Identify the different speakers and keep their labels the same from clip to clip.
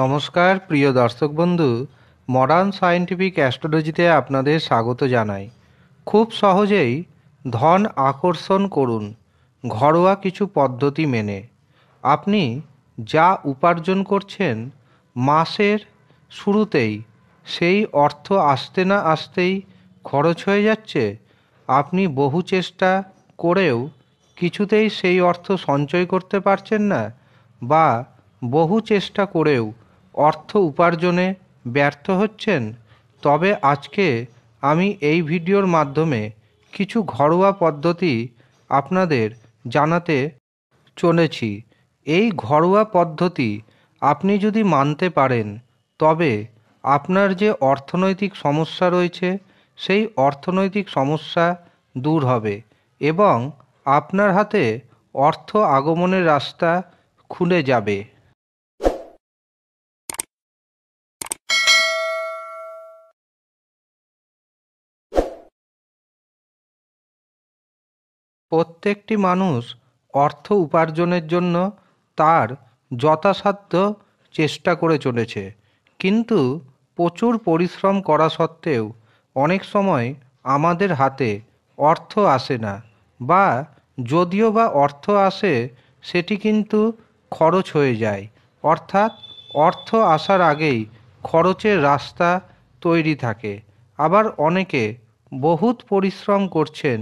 Speaker 1: নমস্কার প্রিয় দর্শক বন্ধু মডার্ন সায়েন্টিফিক অ্যাস্ট্রোলজিতে আপনাদের স্বাগত জানাই খুব সহজেই ধন আকর্ষণ করুন ঘরোয়া কিছু পদ্ধতি মেনে আপনি যা উপার্জন করছেন মাসের শুরুতেই সেই অর্থ আসতে না আসতেই খরচ হয়ে যাচ্ছে আপনি বহু চেষ্টা করেও কিছুতেই সেই অর্থ সঞ্চয় করতে পারছেন না বা বহু চেষ্টা করেও অর্থ উপার্জনে ব্যর্থ হচ্ছেন তবে আজকে আমি এই ভিডিওর মাধ্যমে কিছু ঘরোয়া পদ্ধতি আপনাদের জানাতে চলেছি এই ঘরোয়া পদ্ধতি আপনি যদি মানতে পারেন তবে আপনার যে অর্থনৈতিক সমস্যা রয়েছে সেই অর্থনৈতিক সমস্যা দূর হবে এবং আপনার হাতে অর্থ আগমনের রাস্তা খুলে যাবে প্রত্যেকটি মানুষ অর্থ উপার্জনের জন্য তার যথাসাধ্য চেষ্টা করে চলেছে কিন্তু প্রচুর পরিশ্রম করা সত্ত্বেও অনেক সময় আমাদের হাতে অর্থ আসে না বা যদিও বা অর্থ আসে সেটি কিন্তু খরচ হয়ে যায় অর্থাৎ অর্থ আসার আগেই খরচের রাস্তা তৈরি থাকে আবার অনেকে বহুত পরিশ্রম করছেন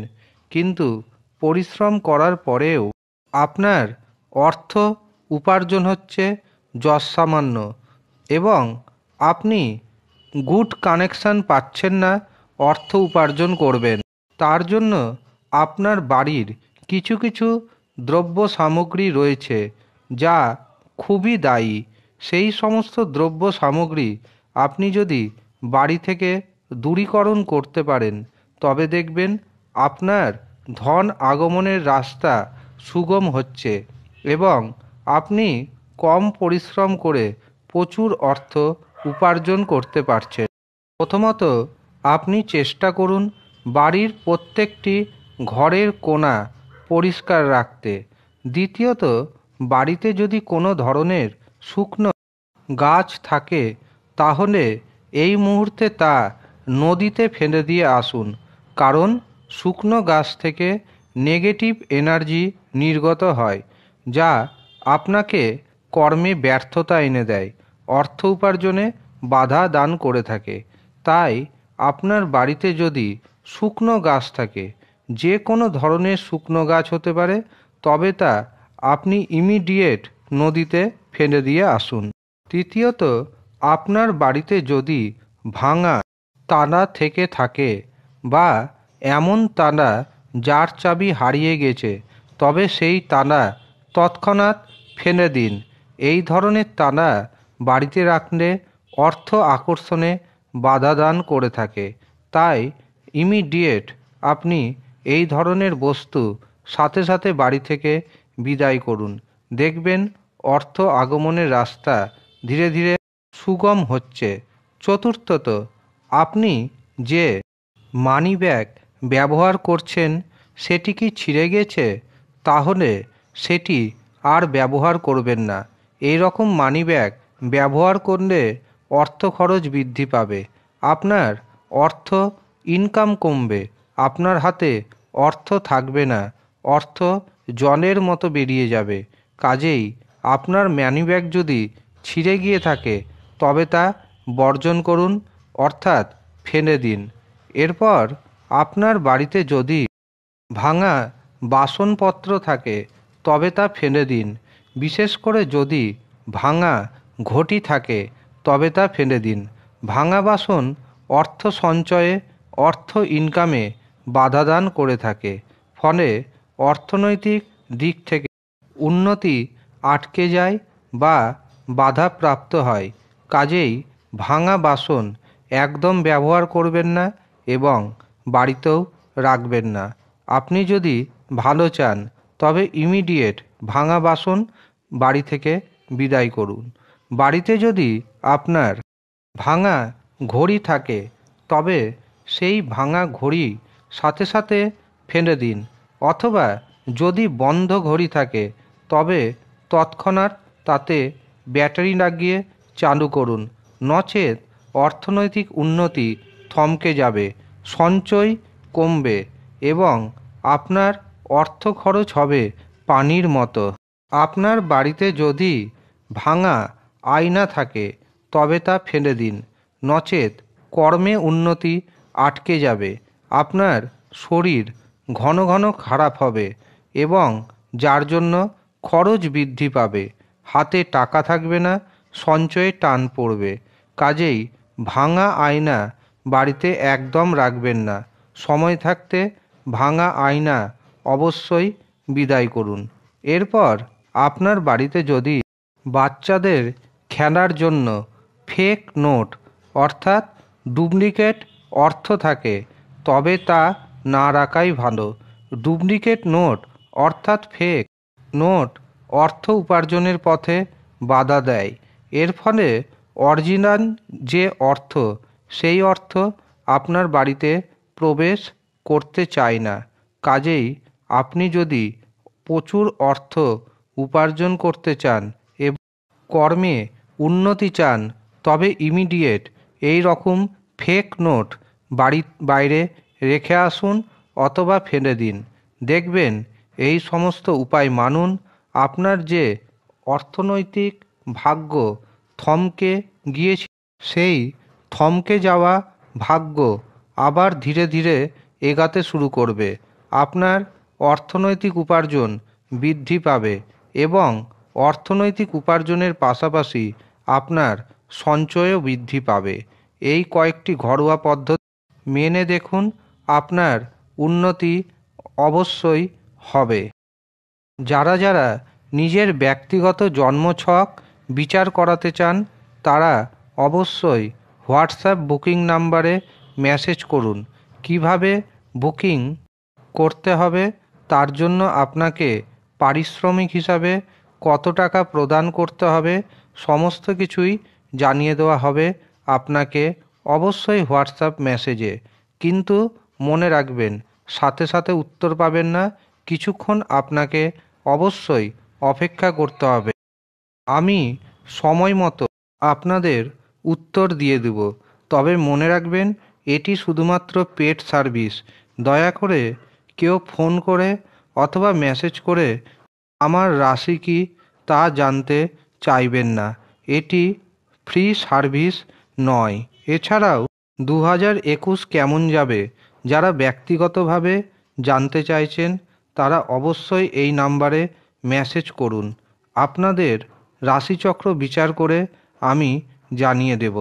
Speaker 1: কিন্তু পরিশ্রম করার পরেও আপনার অর্থ উপার্জন হচ্ছে যসামান্য এবং আপনি গুড কানেকশান পাচ্ছেন না অর্থ উপার্জন করবেন তার জন্য আপনার বাড়ির কিছু কিছু দ্রব্য সামগ্রী রয়েছে যা খুবই দায়ী সেই সমস্ত দ্রব্য সামগ্রী আপনি যদি বাড়ি থেকে দূরীকরণ করতে পারেন তবে দেখবেন আপনার ধন আগমনের রাস্তা সুগম হচ্ছে এবং আপনি কম পরিশ্রম করে প্রচুর অর্থ উপার্জন করতে পারছেন প্রথমত আপনি চেষ্টা করুন বাড়ির প্রত্যেকটি ঘরের কোণা পরিষ্কার রাখতে দ্বিতীয়ত বাড়িতে যদি কোনো ধরনের শুকনো গাছ থাকে তাহলে এই মুহূর্তে তা নদীতে ফেলে দিয়ে আসুন কারণ শুকনো গাছ থেকে নেগেটিভ এনার্জি নির্গত হয় যা আপনাকে কর্মে ব্যর্থতা এনে দেয় অর্থ উপার্জনে বাধা দান করে থাকে তাই আপনার বাড়িতে যদি শুকনো গাছ থাকে যে কোনো ধরনের শুকনো গাছ হতে পারে তবে তা আপনি ইমিডিয়েট নদীতে ফেলে দিয়ে আসুন তৃতীয়ত আপনার বাড়িতে যদি ভাঙা তালা থেকে থাকে বা এমন তালা যার চাবি হারিয়ে গেছে তবে সেই তালা তৎক্ষণাৎ ফেলে দিন এই ধরনের তালা বাড়িতে রাখলে অর্থ আকর্ষণে বাধা দান করে থাকে তাই ইমিডিয়েট আপনি এই ধরনের বস্তু সাথে সাথে বাড়ি থেকে বিদায় করুন দেখবেন অর্থ আগমনের রাস্তা ধীরে ধীরে সুগম হচ্ছে চতুর্থত আপনি যে মানি ব্যাগ ব্যবহার করছেন সেটি কি ছিঁড়ে গেছে তাহলে সেটি আর ব্যবহার করবেন না এই রকম মানি ব্যাগ ব্যবহার করলে অর্থ খরচ বৃদ্ধি পাবে আপনার অর্থ ইনকাম কমবে আপনার হাতে অর্থ থাকবে না অর্থ জলের মতো বেরিয়ে যাবে কাজেই আপনার মানি ব্যাগ যদি ছিঁড়ে গিয়ে থাকে তবে তা বর্জন করুন অর্থাৎ ফেলে দিন এরপর আপনার বাড়িতে যদি ভাঙা বাসনপত্র থাকে তবে তা ফেলে দিন বিশেষ করে যদি ভাঙা ঘটি থাকে তবে তা ফেলে দিন ভাঙা বাসন অর্থ সঞ্চয়ে অর্থ ইনকামে বাধাদান করে থাকে ফলে অর্থনৈতিক দিক থেকে উন্নতি আটকে যায় বা বাধাপ্রাপ্ত হয় কাজেই ভাঙা বাসন একদম ব্যবহার করবেন না এবং বাড়িতেও রাখবেন না আপনি যদি ভালো চান তবে ইমিডিয়েট ভাঙা বাসন বাড়ি থেকে বিদায় করুন বাড়িতে যদি আপনার ভাঙা ঘড়ি থাকে তবে সেই ভাঙা ঘড়ি সাথে সাথে ফেলে দিন অথবা যদি বন্ধ ঘড়ি থাকে তবে তৎক্ষণাৎ তাতে ব্যাটারি লাগিয়ে চালু করুন নচেত অর্থনৈতিক উন্নতি থমকে যাবে সঞ্চয় কমবে এবং আপনার অর্থ খরচ হবে পানির মতো আপনার বাড়িতে যদি ভাঙা আয়না থাকে তবে তা ফেলে দিন নচেত কর্মে উন্নতি আটকে যাবে আপনার শরীর ঘন ঘন খারাপ হবে এবং যার জন্য খরচ বৃদ্ধি পাবে হাতে টাকা থাকবে না সঞ্চয়ে টান পড়বে কাজেই ভাঙা আয়না বাড়িতে একদম রাখবেন না সময় থাকতে ভাঙা আয়না অবশ্যই বিদায় করুন এরপর আপনার বাড়িতে যদি বাচ্চাদের খেলার জন্য ফেক নোট অর্থাৎ ডুপ্লিকেট অর্থ থাকে তবে তা না রাখাই ভালো ডুপ্লিকেট নোট অর্থাৎ ফেক নোট অর্থ উপার্জনের পথে বাধা দেয় এর ফলে অরিজিনাল যে অর্থ সেই অর্থ আপনার বাড়িতে প্রবেশ করতে চায় না কাজেই আপনি যদি প্রচুর অর্থ উপার্জন করতে চান এবং কর্মে উন্নতি চান তবে ইমিডিয়েট এই রকম ফেক নোট বাড়ির বাইরে রেখে আসুন অথবা ফেলে দিন দেখবেন এই সমস্ত উপায় মানুন আপনার যে অর্থনৈতিক ভাগ্য থমকে গিয়েছে সেই থমকে যাওয়া ভাগ্য আবার ধীরে ধীরে এগাতে শুরু করবে আপনার অর্থনৈতিক উপার্জন বৃদ্ধি পাবে এবং অর্থনৈতিক উপার্জনের পাশাপাশি আপনার সঞ্চয়ও বৃদ্ধি পাবে এই কয়েকটি ঘরোয়া পদ্ধতি মেনে দেখুন আপনার উন্নতি অবশ্যই হবে যারা যারা নিজের ব্যক্তিগত জন্মছক বিচার করাতে চান তারা অবশ্যই হোয়াটসঅ্যাপ বুকিং নাম্বারে মেসেজ করুন কিভাবে বুকিং করতে হবে তার জন্য আপনাকে পারিশ্রমিক হিসাবে কত টাকা প্রদান করতে হবে সমস্ত কিছুই জানিয়ে দেওয়া হবে আপনাকে অবশ্যই হোয়াটসঅ্যাপ মেসেজে কিন্তু মনে রাখবেন সাথে সাথে উত্তর পাবেন না কিছুক্ষণ আপনাকে অবশ্যই অপেক্ষা করতে হবে আমি সময় মতো আপনাদের উত্তর দিয়ে দেব তবে মনে রাখবেন এটি শুধুমাত্র পেট সার্ভিস দয়া করে কেউ ফোন করে অথবা মেসেজ করে আমার রাশি কি তা জানতে চাইবেন না এটি ফ্রি সার্ভিস নয় এছাড়াও দু হাজার একুশ কেমন যাবে যারা ব্যক্তিগতভাবে জানতে চাইছেন তারা অবশ্যই এই নাম্বারে মেসেজ করুন আপনাদের রাশিচক্র বিচার করে আমি জানিয়ে দেব